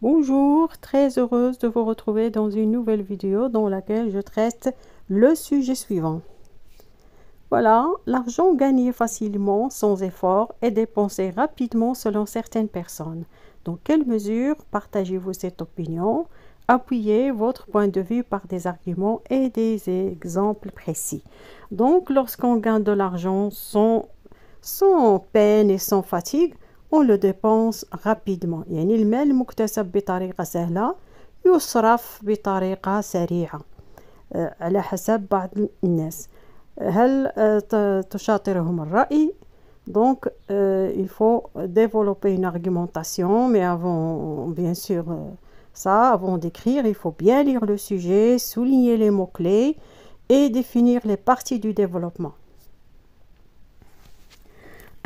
Bonjour, très heureuse de vous retrouver dans une nouvelle vidéo dans laquelle je traite le sujet suivant. Voilà, l'argent gagné facilement, sans effort, est dépensé rapidement selon certaines personnes. Dans quelle mesure partagez-vous cette opinion Appuyez votre point de vue par des arguments et des exemples précis. Donc, lorsqu'on gagne de l'argent sans, sans peine et sans fatigue, on le dépense rapidement euh, euh, Donc, euh, il faut développer une argumentation, mais avant, bien sûr, ça, avant d'écrire, il faut bien lire le sujet, souligner les mots-clés et définir les parties du développement.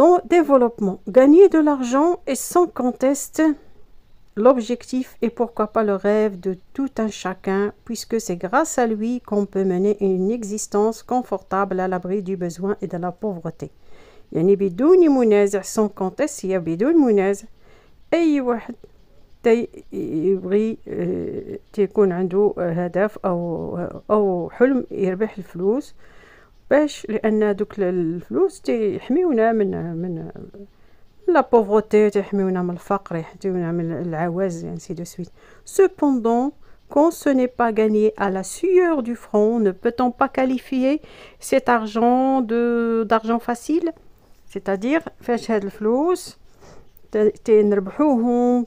Dans développement, gagner de l'argent est sans conteste l'objectif et pourquoi pas le rêve de tout un chacun, puisque c'est grâce à lui qu'on peut mener une existence confortable à l'abri du besoin et de la pauvreté. يعني بدون sans conteste باش لان دوك الفلوس تيحميونا من من لا بوفوتي تيحميونا من الفقر يحميونا من العواز ainsi de suite cependant quand ce n'est pas gagné à la sueur du front ne peut-on pas qualifier cet argent de d'argent facile c'est-à-dire فاش هاد الفلوس تنربحوهم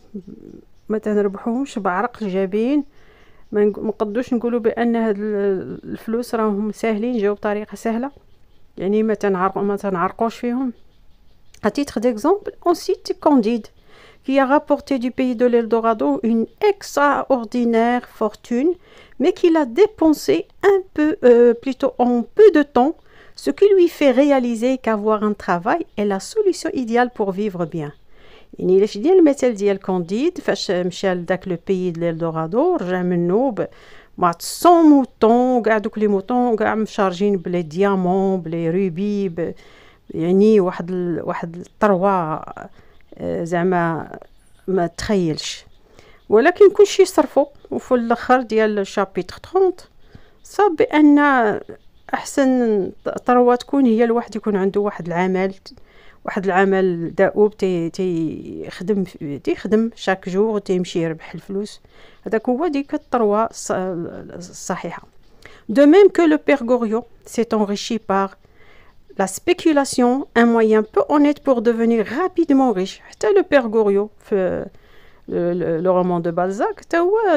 ما تنربحوهمش بعرق الجبين à titre d'exemple on cite Candide qui a rapporté du pays de l'Eldorado une extraordinaire fortune mais qu'il a dépensé un peu euh, plutôt en peu de temps ce qui lui fait réaliser qu'avoir un travail est la solution idéale pour vivre bien يعني الا شدينا المثال ديال كونديد فاش مشى لذاك لو بيي ديال دورادو رجع منو مع 100 موطون كاع دوك لي موطون كاع مشارجين بلي ديامون بلي روبي يعني واحد ال... واحد آه زعما ما تخيلش ولكن كلشي صرفو وفي الاخر ديال الشابيتر 30 صاب بان احسن طروه تكون هي الواحد يكون عنده واحد العمل واحد العمل دؤوب تي تيخدم تيخدم شاك جور تيمشي يربح الفلوس هذاك هو ديك الثروه الصحيحه De même que le Pergorio s'est enrichi par la spéculation, un moyen peu honnête pour devenir rapidement riche. C'était le Pergorio, le, le, le, roman de Balzac.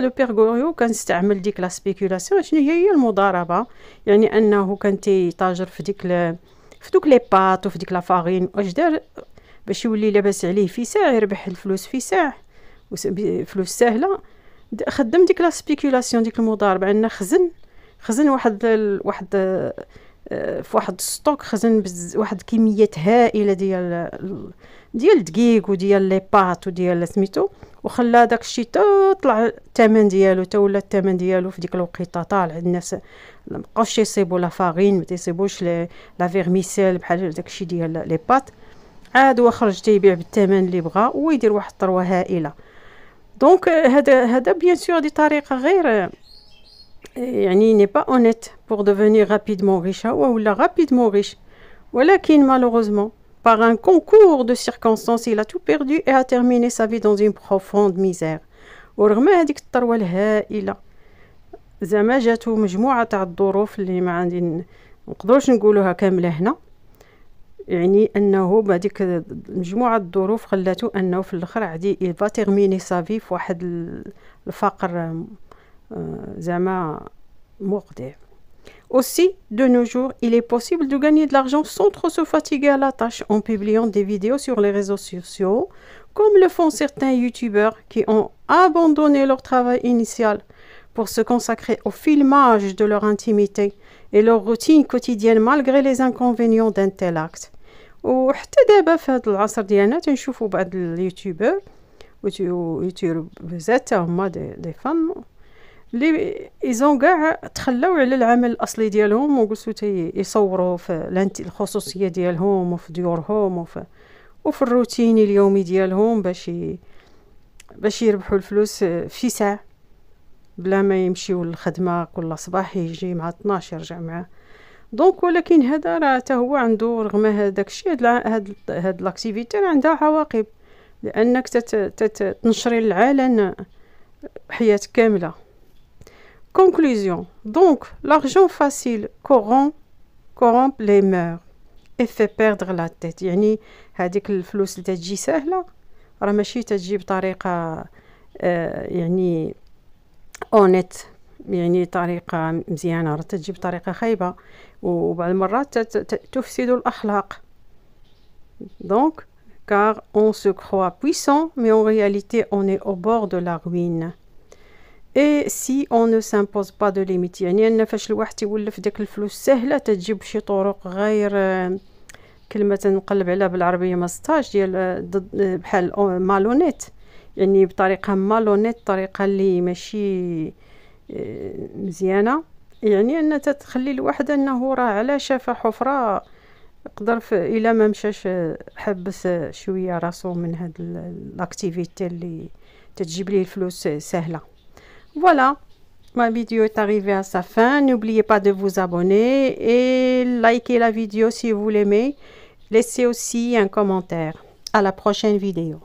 le Pergorio كان استعمل ديك la spéculation. شنو هي المضاربة يعني أنه كان تاجر في ديك في دوك لي بات وفي ديك فارين واش دار باش يولي لاباس عليه في ساع يربح الفلوس في ساع فلوس سهله خدم ديك لا سبيكولاسيون ديك المضاربه عندنا خزن خزن واحد واحد آه، في واحد ستوك خزن بز واحد كميات هائله ديال ديال الدقيق وديال لي بات وديال سميتو وخلا داك الشيء طلع الثمن ديالو تا ولا الثمن ديالو في ديك الوقيته طالع الناس مابقاوش يصيبوا لا فارين ما تيصيبوش لا فيرميسيل بحال داك الشيء ديال لي بات عاد هو خرج تيبيع بالثمن اللي بغا ويدير واحد الثروه هائله دونك هذا هذا بيان سور دي طريقه غير يعني ني با اونيت بور دوفينير رابيدمون ريش هو ولا رابيدمون ريش ولكن مالوغوزمون Par un concours de circonstances, il a tout perdu et a terminé sa vie dans une profonde misère. ورغم هذيك الثروة الهائلة زعما جاتو مجموعة تاع الظروف اللي ما عندي نقدروش نقولوها كاملة هنا يعني انه بهذيك مجموعه الظروف خلاته انه في الاخر عادي يبا تيرميني سافي في واحد الفقر زعما مقدع Aussi, de nos jours, il est possible de gagner de l'argent sans trop se fatiguer à la tâche en publiant des vidéos sur les réseaux sociaux, comme le font certains youtubeurs qui ont abandonné leur travail initial pour se consacrer au filmage de leur intimité et leur routine quotidienne malgré les inconvénients d'un tel acte. وحتى دابا في لي ايزون كاع تخلاو على العمل الاصلي ديالهم وجلسوا يصوروا في الخصوصيه ديالهم وفي ديورهم وفي وفي الروتين اليومي ديالهم باش باش يربحوا الفلوس في ساعه بلا ما يمشيو للخدمه كل صباح يجي مع 12 يرجع معاه دونك ولكن هذا راه حتى هو عنده رغم هذاك الشيء هاد هاد, هاد لاكتيفيتي عندها عواقب لانك تنشري للعلن حياتك كامله Conclusion. Donc, l'argent facile corrompt, corrompt les mœurs et fait perdre la tête. يعني هذيك الفلوس اللي تجي سهلة راه ماشي تجي بطريقة يعني اونيت يعني طريقة مزيانة راه تجي بطريقة خايبة وبعض المرات تفسد الأخلاق Donc, car on se croit puissant, mais en réalité, on est au bord de la ruine. اي سي اون نو سامبوز با دو ليميت يعني ان فاش الواحد تيولف داك الفلوس سهله تجيب بشي طرق غير آه، كلمه نقلب عليها بالعربيه ماستاج ديال آه، ضد آه، بحال مالونيت يعني بطريقه مالونيت طريقه اللي ماشي مزيانه يعني ان تتخلي الواحد انه راه على شافه حفره يقدر الا ما مشاش حبس شويه راسو من هاد الاكتيفيتي اللي تتجيب ليه الفلوس سهله Voilà, ma vidéo est arrivée à sa fin. N'oubliez pas de vous abonner et liker la vidéo si vous l'aimez. Laissez aussi un commentaire. À la prochaine vidéo.